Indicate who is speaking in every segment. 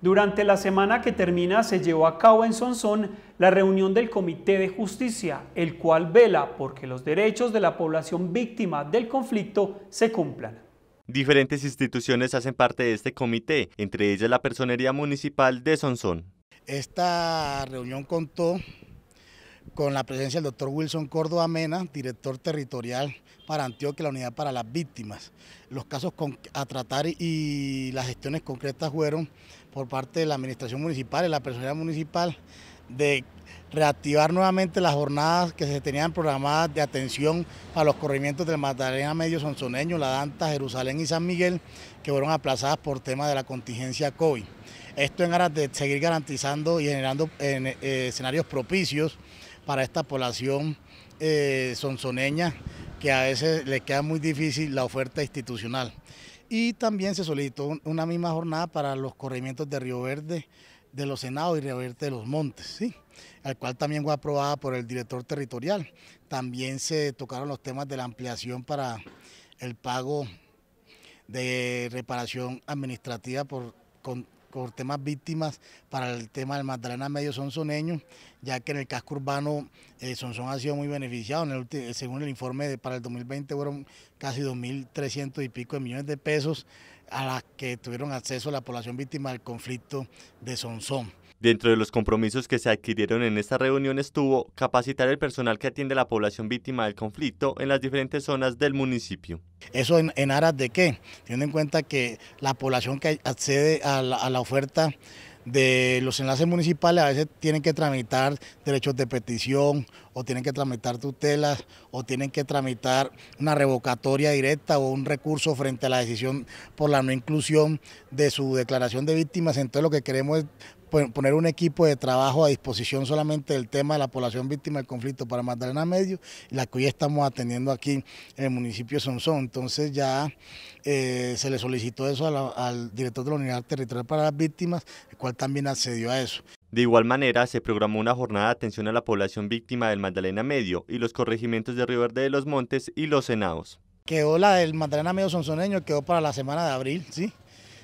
Speaker 1: Durante la semana que termina se llevó a cabo en Sonsón la reunión del Comité de Justicia, el cual vela porque los derechos de la población víctima del conflicto se cumplan.
Speaker 2: Diferentes instituciones hacen parte de este comité, entre ellas la Personería Municipal de Sonsón.
Speaker 1: Esta reunión contó con la presencia del doctor Wilson Córdoba Mena, director territorial para Antioquia, la unidad para las víctimas. Los casos a tratar y las gestiones concretas fueron por parte de la administración municipal y la personalidad municipal de reactivar nuevamente las jornadas que se tenían programadas de atención a los corrimientos del Magdalena Medio Sonsoneño, La Danta, Jerusalén y San Miguel, que fueron aplazadas por tema de la contingencia COVID. Esto en aras de seguir garantizando y generando eh, escenarios propicios para esta población eh, sonsoneña que a veces le queda muy difícil la oferta institucional. Y también se solicitó una misma jornada para los corrimientos de Río Verde, de los Senados y Río Verde de los Montes, ¿sí? al cual también fue aprobada por el director territorial. También se tocaron los temas de la ampliación para el pago de reparación administrativa por, por temas víctimas para el tema del Magdalena Medio Sonsoneño, ya que en el casco urbano eh, ha sido muy beneficiado. Eh, según el informe para el 2020 fueron casi 2.300 y pico de millones de pesos a las que tuvieron acceso la población víctima del conflicto de Sonson.
Speaker 2: Dentro de los compromisos que se adquirieron en esta reunión estuvo capacitar el personal que atiende a la población víctima del conflicto en las diferentes zonas del municipio.
Speaker 1: ¿Eso en, aras de qué? Teniendo en cuenta que la población que accede a la, a la oferta de los enlaces municipales a veces tienen que tramitar derechos de petición o tienen que tramitar tutelas o tienen que tramitar una revocatoria directa o un recurso frente a la decisión por la no inclusión de su declaración de víctimas. Entonces lo que queremos es poner un equipo de trabajo a disposición solamente del tema de la población víctima del conflicto para Magdalena Medio, la que hoy estamos atendiendo aquí en el municipio de Sonsón. Entonces ya eh, se le solicitó eso al director de la Unidad Territorial para las Víctimas, el cual también accedió a eso.
Speaker 2: De igual manera, se programó una jornada de atención a la población víctima del Magdalena Medio y los corregimientos de Río Verde de los Montes y Los Senados.
Speaker 1: Quedó la del Magdalena Medio Sonsoneño, quedó para la semana de abril, ¿sí?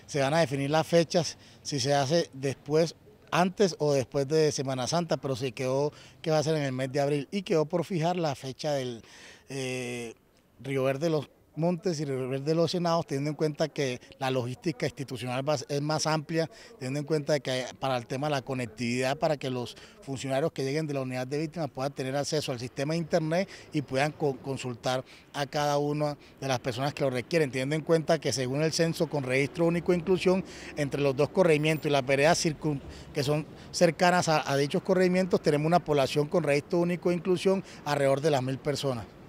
Speaker 1: Se van a definir las fechas, si se hace después antes o después de Semana Santa, pero se quedó que va a ser en el mes de abril y quedó por fijar la fecha del eh, Río Verde los Montes y de los Senados, teniendo en cuenta que la logística institucional es más amplia, teniendo en cuenta que para el tema de la conectividad, para que los funcionarios que lleguen de la unidad de víctimas puedan tener acceso al sistema de Internet y puedan consultar a cada una de las personas que lo requieren, teniendo en cuenta que según el censo con registro único de inclusión, entre los dos corregimientos y las veredas que son cercanas a, dichos corregimientos, tenemos una población con registro único de inclusión alrededor de las mil personas.